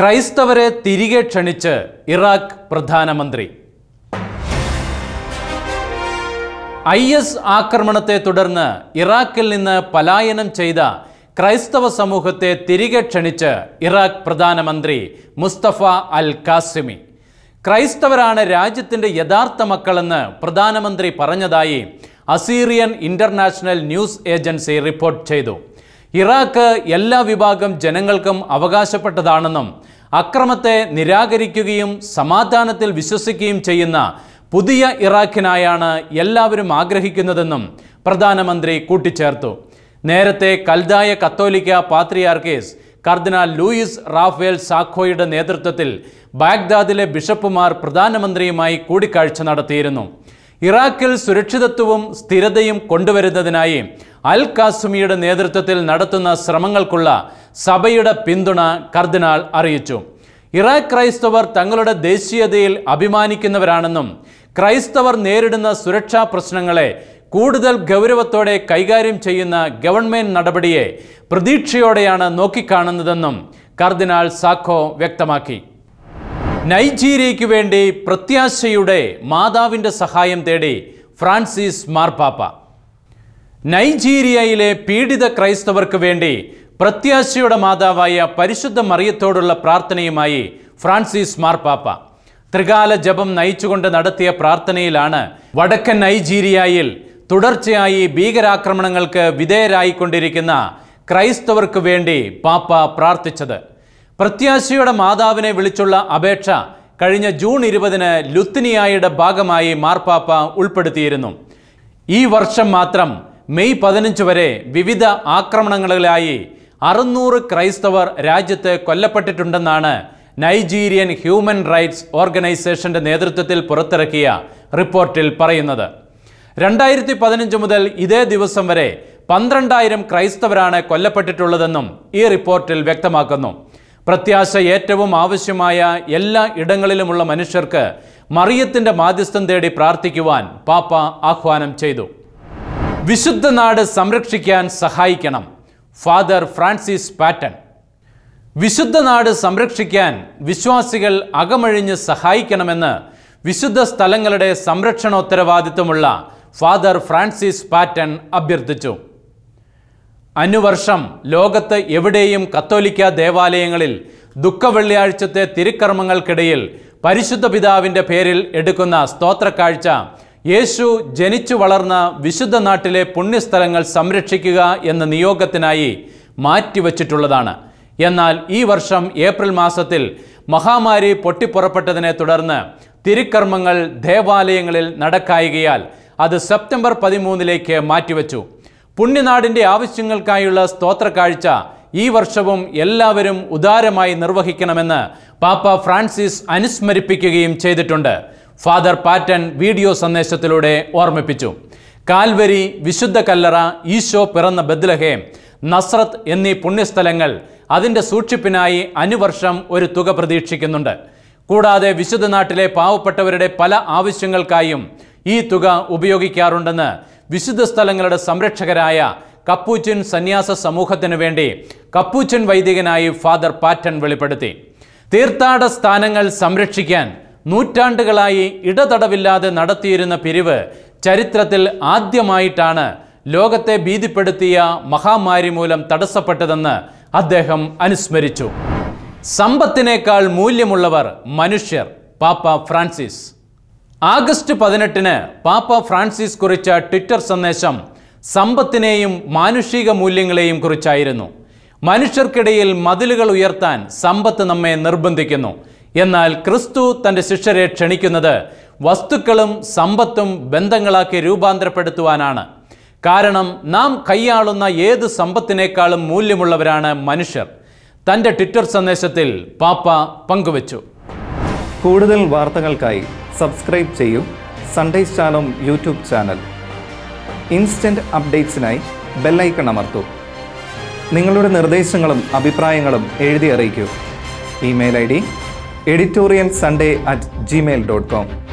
ക്രൈസ്തവരെ തിരികെ ക്ഷണിച്ച് ഇറാഖ് പ്രധാനമന്ത്രി ഐ എസ് ആക്രമണത്തെ തുടർന്ന് ഇറാഖിൽ നിന്ന് പലായനം ചെയ്ത ക്രൈസ്തവ സമൂഹത്തെ തിരികെ ക്ഷണിച്ച് ഇറാഖ് പ്രധാനമന്ത്രി മുസ്തഫ അൽ കാസിമി ക്രൈസ്തവരാണ് രാജ്യത്തിൻ്റെ യഥാർത്ഥ മക്കളെന്ന് പ്രധാനമന്ത്രി പറഞ്ഞതായി Assyrian International News Agency report ചെയ്തു ഇറാഖ് എല്ലാ വിഭാഗം ജനങ്ങൾക്കും അവകാശപ്പെട്ടതാണെന്നും അക്രമത്തെ നിരാകരിക്കുകയും സമാധാനത്തിൽ വിശ്വസിക്കുകയും ചെയ്യുന്ന പുതിയ ഇറാഖിനായാണ് എല്ലാവരും ആഗ്രഹിക്കുന്നതെന്നും പ്രധാനമന്ത്രി കൂട്ടിച്ചേർത്തു നേരത്തെ കൽദായ കത്തോലിക്ക പാത്രിയാർക്കേസ് കർദിനാൾ ലൂയിസ് റാഫേൽ സാഖോയുടെ നേതൃത്വത്തിൽ ബാഗ്ദാദിലെ ബിഷപ്പുമാർ പ്രധാനമന്ത്രിയുമായി കൂടിക്കാഴ്ച നടത്തിയിരുന്നു ഇറാഖിൽ സുരക്ഷിതത്വവും സ്ഥിരതയും കൊണ്ടുവരുന്നതിനായി അൽ കാസുമിയുടെ നേതൃത്വത്തിൽ നടത്തുന്ന ശ്രമങ്ങൾക്കുള്ള സഭയുടെ പിന്തുണ കർദിനാൾ അറിയിച്ചു ഇറാഖ് ക്രൈസ്തവർ തങ്ങളുടെ ദേശീയതയിൽ അഭിമാനിക്കുന്നവരാണെന്നും ക്രൈസ്തവർ നേരിടുന്ന സുരക്ഷാ പ്രശ്നങ്ങളെ കൂടുതൽ ഗൗരവത്തോടെ കൈകാര്യം ചെയ്യുന്ന ഗവൺമെൻറ് നടപടിയെ പ്രതീക്ഷയോടെയാണ് നോക്കിക്കാണുന്നതെന്നും കർദിനാൾ സാഖോ വ്യക്തമാക്കി നൈജീരിയയ്ക്ക് വേണ്ടി പ്രത്യാശയുടെ മാതാവിൻ്റെ സഹായം തേടി ഫ്രാൻസിസ് മാർപ്പാപ്പ നൈജീരിയയിലെ പീഡിത ക്രൈസ്തവർക്ക് വേണ്ടി പ്രത്യാശയുടെ മാതാവായ പരിശുദ്ധ മറിയത്തോടുള്ള പ്രാർത്ഥനയുമായി ഫ്രാൻസിസ് മാർപ്പാപ്പ ത്രികാല ജപം നയിച്ചുകൊണ്ട് നടത്തിയ പ്രാർത്ഥനയിലാണ് വടക്കൻ നൈജീരിയയിൽ തുടർച്ചയായി ഭീകരാക്രമണങ്ങൾക്ക് വിധേയരായിക്കൊണ്ടിരിക്കുന്ന ക്രൈസ്തവർക്ക് വേണ്ടി പാപ്പ പ്രാർത്ഥിച്ചത് പ്രത്യാശയുടെ മാതാവിനെ വിളിച്ചുള്ള അപേക്ഷ കഴിഞ്ഞ ജൂൺ ഇരുപതിന് ലുത്തിനിയായുടെ ഭാഗമായി മാർപ്പാപ്പ ഉൾപ്പെടുത്തിയിരുന്നു ഈ വർഷം മാത്രം മെയ് പതിനഞ്ച് വരെ വിവിധ ആക്രമണങ്ങളിലായി അറുന്നൂറ് ക്രൈസ്തവർ രാജ്യത്ത് കൊല്ലപ്പെട്ടിട്ടുണ്ടെന്നാണ് നൈജീരിയൻ ഹ്യൂമൻ റൈറ്റ്സ് ഓർഗനൈസേഷന്റെ നേതൃത്വത്തിൽ പുറത്തിറക്കിയ റിപ്പോർട്ടിൽ പറയുന്നത് രണ്ടായിരത്തി പതിനഞ്ച് മുതൽ ഇതേ ദിവസം വരെ പന്ത്രണ്ടായിരം ക്രൈസ്തവരാണ് കൊല്ലപ്പെട്ടിട്ടുള്ളതെന്നും ഈ റിപ്പോർട്ടിൽ വ്യക്തമാക്കുന്നു പ്രത്യാശ ഏറ്റവും ആവശ്യമായ എല്ലാ ഇടങ്ങളിലുമുള്ള മനുഷ്യർക്ക് മറിയത്തിൻ്റെ മാധ്യസ്ഥം തേടി പ്രാർത്ഥിക്കുവാൻ പാപ്പ ആഹ്വാനം ചെയ്തു വിശുദ്ധ നാട് സംരക്ഷിക്കാൻ സഹായിക്കണം ഫാദർ ഫ്രാൻസിസ് പാറ്റൺ വിശുദ്ധ നാട് സംരക്ഷിക്കാൻ വിശ്വാസികൾ അകമഴിഞ്ഞ് സഹായിക്കണമെന്ന് വിശുദ്ധ സ്ഥലങ്ങളുടെ സംരക്ഷണോത്തരവാദിത്വമുള്ള ഫാദർ ഫ്രാൻസിസ് പാറ്റൺ അഭ്യർത്ഥിച്ചു അനുവർഷം ലോകത്ത് എവിടെയും കത്തോലിക്ക ദേവാലയങ്ങളിൽ ദുഃഖവെള്ളിയാഴ്ചത്തെ തിരുക്കർമ്മങ്ങൾക്കിടയിൽ പരിശുദ്ധ പിതാവിൻ്റെ പേരിൽ എടുക്കുന്ന സ്തോത്രക്കാഴ്ച യേശു ജനിച്ചു വളർന്ന വിശുദ്ധ നാട്ടിലെ പുണ്യസ്ഥലങ്ങൾ സംരക്ഷിക്കുക എന്ന നിയോഗത്തിനായി മാറ്റിവച്ചിട്ടുള്ളതാണ് എന്നാൽ ഈ വർഷം ഏപ്രിൽ മാസത്തിൽ മഹാമാരി പൊട്ടിപ്പുറപ്പെട്ടതിനെ തുടർന്ന് തിരുക്കർമ്മങ്ങൾ ദേവാലയങ്ങളിൽ നടക്കായികയാൽ അത് സെപ്റ്റംബർ പതിമൂന്നിലേക്ക് മാറ്റിവെച്ചു പുണ്യനാടിൻ്റെ ആവശ്യങ്ങൾക്കായുള്ള സ്തോത്ര കാഴ്ച ഈ വർഷവും എല്ലാവരും ഉദാരമായി നിർവഹിക്കണമെന്ന് പാപ്പ ഫ്രാൻസിസ് അനുസ്മരിപ്പിക്കുകയും ചെയ്തിട്ടുണ്ട് ഫാദർ പാറ്റൻ വീഡിയോ സന്ദേശത്തിലൂടെ ഓർമ്മിപ്പിച്ചു കാൽവരി വിശുദ്ധ കല്ലറ ഈശോ പിറന്ന ബദ്ലഹേം നസ്രത്ത് എന്നീ പുണ്യസ്ഥലങ്ങൾ അതിൻ്റെ സൂക്ഷിപ്പിനായി അനുവർഷം ഒരു തുക പ്രതീക്ഷിക്കുന്നുണ്ട് കൂടാതെ വിശുദ്ധ നാട്ടിലെ പാവപ്പെട്ടവരുടെ പല ആവശ്യങ്ങൾക്കായും ഈ തുക ഉപയോഗിക്കാറുണ്ടെന്ന് വിശുദ്ധ സ്ഥലങ്ങളുടെ സംരക്ഷകരായ കപ്പൂച്ചിൻ സന്യാസ സമൂഹത്തിനു വേണ്ടി കപ്പൂച്ചിൻ വൈദികനായി ഫാദർ പാറ്റൺ വെളിപ്പെടുത്തി തീർത്ഥാട സ്ഥാനങ്ങൾ സംരക്ഷിക്കാൻ നൂറ്റാണ്ടുകളായി ഇടതടവില്ലാതെ നടത്തിയിരുന്ന പിരിവ് ചരിത്രത്തിൽ ആദ്യമായിട്ടാണ് ലോകത്തെ ഭീതിപ്പെടുത്തിയ മഹാമാരി മൂലം തടസ്സപ്പെട്ടതെന്ന് അദ്ദേഹം അനുസ്മരിച്ചു സമ്പത്തിനേക്കാൾ മൂല്യമുള്ളവർ മനുഷ്യർ പാപ്പ ഫ്രാൻസിസ് ആഗസ്റ്റ് പതിനെട്ടിന് പാപ്പ ഫ്രാൻസിസ് കുറിച്ച ട്വിറ്റർ സന്ദേശം സമ്പത്തിനെയും മാനുഷിക മൂല്യങ്ങളെയും കുറിച്ചായിരുന്നു മനുഷ്യർക്കിടയിൽ മതിലുകൾ ഉയർത്താൻ സമ്പത്ത് നമ്മെ നിർബന്ധിക്കുന്നു എന്നാൽ ക്രിസ്തു തൻ്റെ ശിഷ്യരെ ക്ഷണിക്കുന്നത് വസ്തുക്കളും സമ്പത്തും ബന്ധങ്ങളാക്കി രൂപാന്തരപ്പെടുത്തുവാനാണ് കാരണം നാം കൈയാളുന്ന ഏത് സമ്പത്തിനേക്കാളും മൂല്യമുള്ളവരാണ് മനുഷ്യർ തൻ്റെ ട്വിറ്റർ സന്ദേശത്തിൽ പാപ്പ പങ്കുവച്ചു കൂടുതൽ വാർത്തകൾക്കായി സബ്സ്ക്രൈബ് ചെയ്യൂ Sunday Shalom YouTube channel instant അപ്ഡേറ്റ്സിനായി ബെല്ലൈക്കൺ അമർത്തൂ നിങ്ങളുടെ നിർദ്ദേശങ്ങളും അഭിപ്രായങ്ങളും എഴുതി അറിയിക്കൂ email I D editorial Sunday at Gmail dot com